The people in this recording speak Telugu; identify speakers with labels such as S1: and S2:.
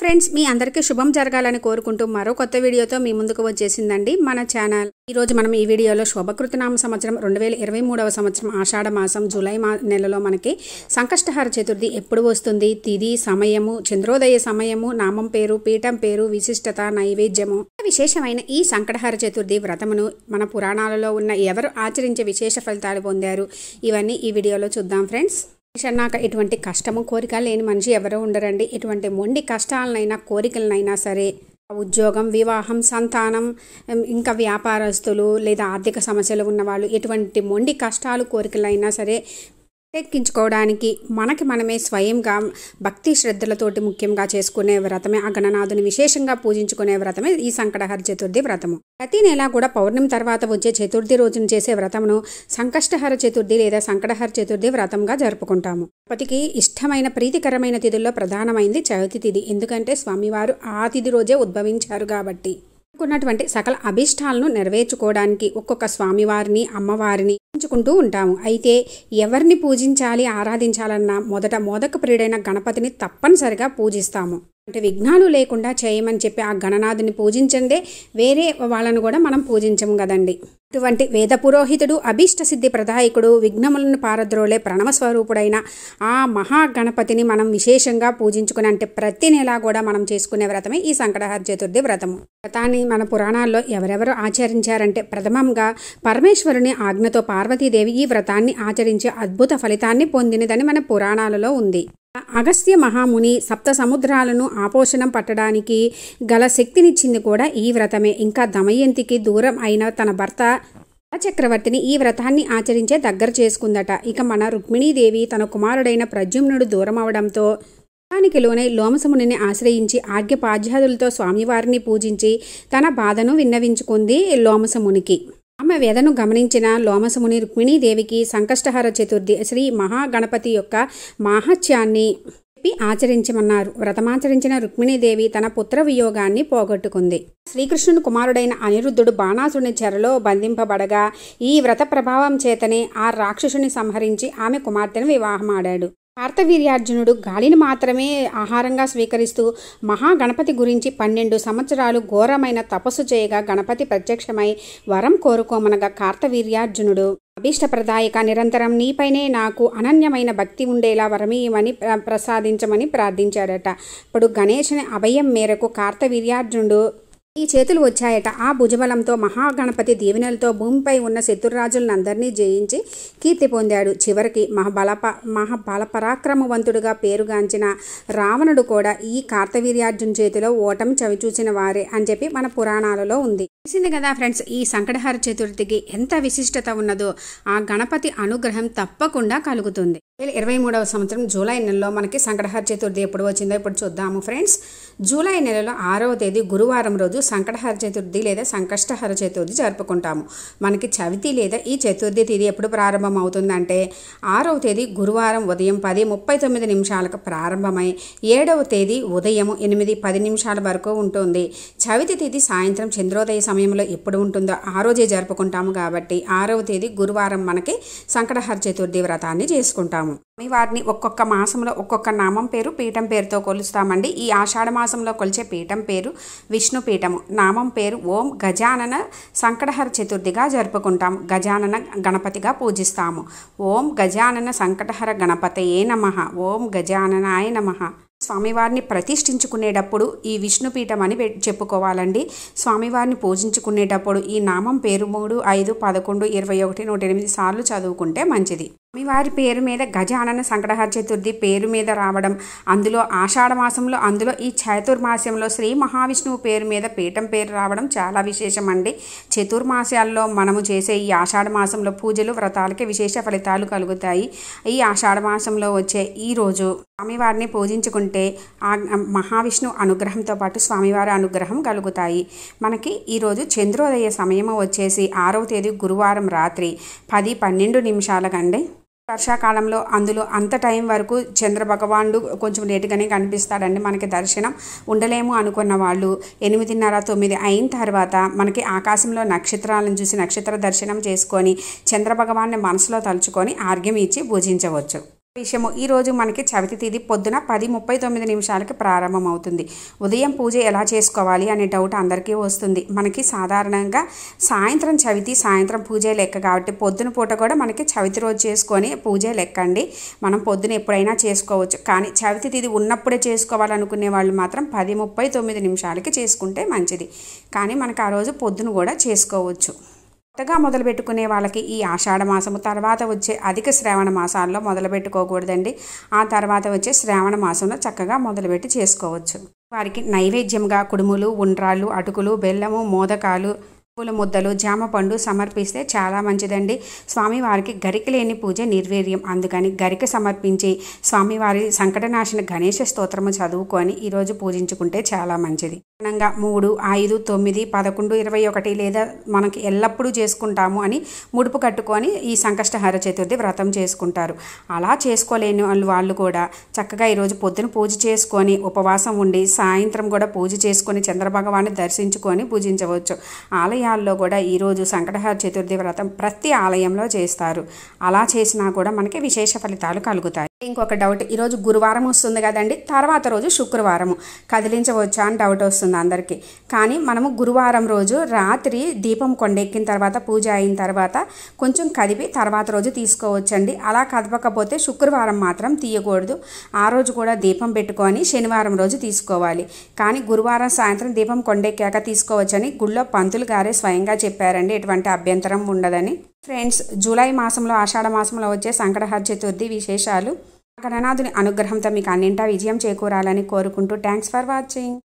S1: ఫ్రెండ్స్ మీ అందరికీ శుభం జరగాలని కోరుకుంటూ మరో కొత్త వీడియోతో మీ ముందుకు వచ్చేసిందండి మన ఛానల్ ఈరోజు మనం ఈ వీడియోలో శుభకృతనామ సంవత్సరం రెండు వేల ఇరవై మూడవ సంవత్సరం ఆషాఢ మాసం జూలై మా నెలలో మనకి సంకష్టహార చతుర్థి ఎప్పుడు వస్తుంది తిది సమయము చంద్రోదయ సమయము నామం పేరు పీఠం పేరు విశిష్టత నైవేద్యము విశేషమైన ఈ సంకటహార చతుర్థి వ్రతమును మన పురాణాలలో ఉన్న ఎవరు ఆచరించే విశేష ఫలితాలు పొందారు ఇవన్నీ ఈ వీడియోలో చూద్దాం ఫ్రెండ్స్ అన్నాక ఇటువంటి కష్టము కోరిక లేని మనిషి ఎవరూ ఉండరండి ఇటువంటి మొండి కష్టాలనైనా కోరికలనైనా సరే ఉద్యోగం వివాహం సంతానం ఇంకా వ్యాపారస్తులు లేదా ఆర్థిక సమస్యలు ఉన్నవాళ్ళు ఎటువంటి మొండి కష్టాలు కోరికలైనా సరే ఎక్కించుకోవడానికి మనకి మనమే స్వయంగా భక్తి శ్రద్ధలతోటి ముఖ్యంగా చేసుకునే వ్రతమే అగణనాథుని విశేషంగా పూజించుకునే వ్రతమే ఈ సంకటహర చతుర్థి వ్రతము ప్రతి నెల కూడా పౌర్ణమి తర్వాత వచ్చే చతుర్థి రోజున చేసే వ్రతమును సంకష్టహర చతుర్థి లేదా సంకటహర చతుర్థి వ్రతంగా జరుపుకుంటాము పతికి ఇష్టమైన ప్రీతికరమైన తిథుల్లో ప్రధానమైంది చవితి తిథి ఎందుకంటే స్వామివారు ఆ తిథి రోజే ఉద్భవించారు కాబట్టి ఉన్నటువంటి సకల అభిష్టాలను నెరవేర్చుకోవడానికి ఒక్కొక్క స్వామివారిని అమ్మవారిని పూజించుకుంటూ ఉంటాము అయితే ఎవరిని పూజించాలి ఆరాధించాలన్నా మొదట మోదక ప్రియుడైన గణపతిని తప్పనిసరిగా పూజిస్తాము అంటే విఘ్నాలు లేకుండా చేయమని చెప్పి ఆ గణనాథుని పూజించందే వేరే వాళ్ళను కూడా మనం పూజించము కదండి ఇటువంటి వేద పురోహితుడు సిద్ధి ప్రదాయకుడు విఘ్నములను పారద్రోలే ప్రణవస్వరూపుడైన ఆ మహాగణపతిని మనం విశేషంగా పూజించుకుని అంటే ప్రతి నెలా కూడా మనం చేసుకునే వ్రతమే ఈ సంకటహర చతుర్థి వ్రతము వ్రతాన్ని మన పురాణాల్లో ఎవరెవరు ఆచరించారంటే ప్రథమంగా పరమేశ్వరుని ఆజ్ఞతో పార్వతీదేవి ఈ వ్రతాన్ని ఆచరించే అద్భుత ఫలితాన్ని పొందినదని మన పురాణాలలో ఉంది అగస్త్య మహాముని సప్త సముద్రాలను ఆపోషణం పట్టడానికి గల శక్తినిచ్చింది కూడా ఈ వ్రతమే ఇంకా దమయంతికి దూరం అయిన తన భర్త చక్రవర్తిని ఈ వ్రతాన్ని ఆచరించే దగ్గర చేసుకుందట ఇక మన రుక్మిణీదేవి తన కుమారుడైన ప్రజుమ్నుడు దూరం అవడంతో లోనే లోమసమునిని ఆశ్రయించి ఆజ్ఞపాధ్యాదులతో స్వామివారిని పూజించి తన బాధను విన్నవించుకుంది లోమసమునికి ఆమె వేదను గమనించిన లోమసముని రుక్మిణీదేవికి సంకష్టహార చతుర్థి శ్రీ మహాగణపతి యొక్క మాహత్యాన్ని చెప్పి ఆచరించమన్నారు వ్రతమాచరించిన రుక్మిణీదేవి తన పుత్ర వియోగాన్ని పోగొట్టుకుంది శ్రీకృష్ణుని కుమారుడైన అనిరుద్ధుడు బాణాసుని చెరలో బంధింపబడగా ఈ వ్రత ప్రభావం చేతనే ఆ రాక్షసుని సంహరించి ఆమె కుమార్తెను వివాహమాడాడు పార్థవీర్యార్జునుడు గాలిని మాత్రమే ఆహారంగా స్వీకరిస్తూ మహాగణపతి గురించి పన్నెండు సంవత్సరాలు ఘోరమైన తపస్సు చేయగా గణపతి ప్రత్యక్షమై వరం కోరుకోమనగా కార్తవీర్యార్జునుడు అభీష్టప్రదాయక నిరంతరం నీపైనే నాకు అనన్యమైన భక్తి ఉండేలా వరమీయమని ప్రసాదించమని ప్రార్థించాడట ఇప్పుడు గణేశుని అభయం మేరకు కార్తవీర్యార్జునుడు ఈ చేతులు వచ్చాయట ఆ భుజబలంతో మహాగణపతి దీవెనలతో భూమిపై ఉన్న శత్రురాజులందరినీ జయించి కీర్తి పొందాడు చివరికి మహాబలప మహాబల పేరుగాంచిన రావణుడు కూడా ఈ కార్తవీర్యార్జున్ చేతిలో ఓటమి చవిచూసిన వారే అని చెప్పి మన పురాణాలలో ఉంది తెలిసింది కదా ఫ్రెండ్స్ ఈ సంకటహార చతుర్థికి ఎంత విశిష్టత ఉన్నదో ఆ గణపతి అనుగ్రహం తప్పకుండా కలుగుతుంది ఇరవై మూడవ సంవత్సరం జూలై నెలలో మనకి సంకటహార చతుర్థి ఎప్పుడు వచ్చిందో ఇప్పుడు చూద్దాము ఫ్రెండ్స్ జూలై నెలలో ఆరవ తేదీ గురువారం రోజు సంకటహార చతుర్థి లేదా సంకష్టహార చతుర్థి జరుపుకుంటాము మనకి చవితి లేదా ఈ చతుర్థి తేదీ ఎప్పుడు ప్రారంభం అవుతుందంటే ఆరవ తేదీ గురువారం ఉదయం పది ముప్పై తొమ్మిది నిమిషాలకు ప్రారంభమై ఏడవ తేదీ ఉదయం ఎనిమిది పది నిమిషాల వరకు ఉంటుంది చవితి తేదీ సాయంత్రం చంద్రోదయ సమయంలో ఎప్పుడు ఉంటుందో ఆ రోజే జరుపుకుంటాము కాబట్టి ఆరవ తేదీ గురువారం మనకి సంకటహర చతుర్థి వ్రతాన్ని చేసుకుంటాము స్వామివారిని ఒక్కొక్క మాసంలో ఒక్కొక్క నామం పేరు పీఠం పేరుతో కొలుస్తామండి ఈ ఆషాఢ మాసంలో కొలిచే పీఠం పేరు విష్ణు పీఠము నామం పేరు ఓం గజానన సంకటహర చతుర్థిగా జరుపుకుంటాము గజానన గణపతిగా పూజిస్తాము ఓం గజానన సంకటహర గణపతయే నమ ఓం గజాననాయ నమ స్వామివారిని ప్రతిష్ఠించుకునేటప్పుడు ఈ విష్ణుపీఠం అని చెప్పుకోవాలండి స్వామివారిని పూజించుకునేటప్పుడు ఈ నామం పేరు మూడు ఐదు పదకొండు ఇరవై ఒకటి నూట ఎనిమిది సార్లు చదువుకుంటే మంచిది మీ వారి పేరు మీద గజానన సంకటహర చతుర్థి పేరు మీద రావడం అందులో ఆషాఢమాసంలో అందులో ఈ చతుర్మాసంలో శ్రీ మహావిష్ణువు పేరు మీద పీఠం పేరు రావడం చాలా విశేషం అండి చతుర్మాసాల్లో మనము చేసే ఈ ఆషాఢమాసంలో పూజలు వ్రతాలకి విశేష ఫలితాలు కలుగుతాయి ఈ ఆషాఢమాసంలో వచ్చే ఈరోజు స్వామివారిని పూజించుకుంటే ఆ మహావిష్ణు అనుగ్రహంతో పాటు స్వామివారి అనుగ్రహం కలుగుతాయి మనకి ఈరోజు చంద్రోదయ సమయం వచ్చేసి ఆరవ తేదీ గురువారం రాత్రి పది పన్నెండు నిమిషాలకండి వర్షాకాలంలో అందులో అంత టైం వరకు చంద్ర భగవానుడు కొంచెం లేటుగానే కనిపిస్తాడండి మనకి దర్శనం ఉండలేము అనుకున్న వాళ్ళు ఎనిమిదిన్నర తొమ్మిది అయిన తర్వాత మనకి ఆకాశంలో నక్షత్రాలను చూసి నక్షత్ర దర్శనం చేసుకొని చంద్రభగవాన్ని మనసులో తలుచుకొని ఆర్గ్యం ఇచ్చి పూజించవచ్చు విషయము రోజు మనకి చవితి తేదీ పొద్దున పది ముప్పై తొమ్మిది నిమిషాలకి ప్రారంభమవుతుంది ఉదయం పూజ ఎలా చేసుకోవాలి అనే డౌట్ అందరికీ వస్తుంది మనకి సాధారణంగా సాయంత్రం చవితి సాయంత్రం పూజ లెక్క కాబట్టి పొద్దున పూట కూడా మనకి చవితి రోజు చేసుకొని పూజ లెక్కండి మనం పొద్దున ఎప్పుడైనా చేసుకోవచ్చు కానీ చవితి తేదీ ఉన్నప్పుడే చేసుకోవాలనుకునే వాళ్ళు మాత్రం పది ముప్పై తొమ్మిది నిమిషాలకి చేసుకుంటే మంచిది కానీ మనకు ఆ రోజు పొద్దున కూడా చేసుకోవచ్చు కొత్తగా మొదలుపెట్టుకునే వాళ్ళకి ఈ ఆషాఢ మాసము తర్వాత వచ్చే అధిక శ్రావణ మాసాల్లో మొదలుపెట్టుకోకూడదండి ఆ తర్వాత వచ్చే శ్రావణ మాసంలో చక్కగా మొదలుపెట్టి చేసుకోవచ్చు వారికి నైవేద్యంగా కుడుములు ఉండ్రాళ్ళు అటుకులు బెల్లము మోదకాలు పూల ముద్దలు జామ పండు సమర్పిస్తే చాలా మంచిదండి స్వామివారికి గరిక లేని పూజ నిర్వీర్యం అందుకని గరిక సమర్పించి స్వామివారి సంకటనాశన గణేష స్తోత్రము చదువుకొని ఈరోజు పూజించుకుంటే చాలా మంచిది కారణంగా మూడు ఐదు తొమ్మిది పదకొండు ఇరవై ఒకటి లేదా మనకి ఎల్లప్పుడూ చేసుకుంటాము అని ముడుపు కట్టుకొని ఈ సంకష్టహార చతుర్థి వ్రతం చేసుకుంటారు అలా చేసుకోలేని వాళ్ళు వాళ్ళు కూడా చక్కగా ఈరోజు పొద్దున పూజ చేసుకొని ఉపవాసం ఉండి సాయంత్రం కూడా పూజ చేసుకొని చంద్రభగవాన్ని దర్శించుకొని పూజించవచ్చు ఆలయ ఆలయాల్లో కూడా ఈరోజు సంకటహర చతుర్థి వ్రతం ప్రతి ఆలయంలో చేస్తారు అలా చేసినా కూడా మనకి విశేష ఫలితాలు కలుగుతాయి ఇంకొక డౌట్ ఈరోజు గురువారం వస్తుంది కదండి తర్వాత రోజు శుక్రవారము కదిలించవచ్చా అని డౌట్ వస్తుంది అందరికీ కానీ మనము గురువారం రోజు రాత్రి దీపం కొండెక్కిన తర్వాత పూజ అయిన తర్వాత కొంచెం కదిపి తర్వాత రోజు తీసుకోవచ్చండి అలా కదపకపోతే శుక్రవారం మాత్రం తీయకూడదు ఆ రోజు కూడా దీపం పెట్టుకొని శనివారం రోజు తీసుకోవాలి కానీ గురువారం సాయంత్రం దీపం కొండెక్కాక తీసుకోవచ్చని గుళ్ళో పంతులు గారే స్వయంగా చెప్పారండి ఎటువంటి అభ్యంతరం ఉండదని ఫ్రెండ్స్ జూలై మాసంలో ఆషాఢ మాసంలో వచ్చే సంకటహర చతుర్థి విశేషాలు కరణాథుని అనుగ్రహంతో మీకు అన్నింటా విజయం చేకూరాలని కోరుకుంటూ థ్యాంక్స్ ఫర్ వాచింగ్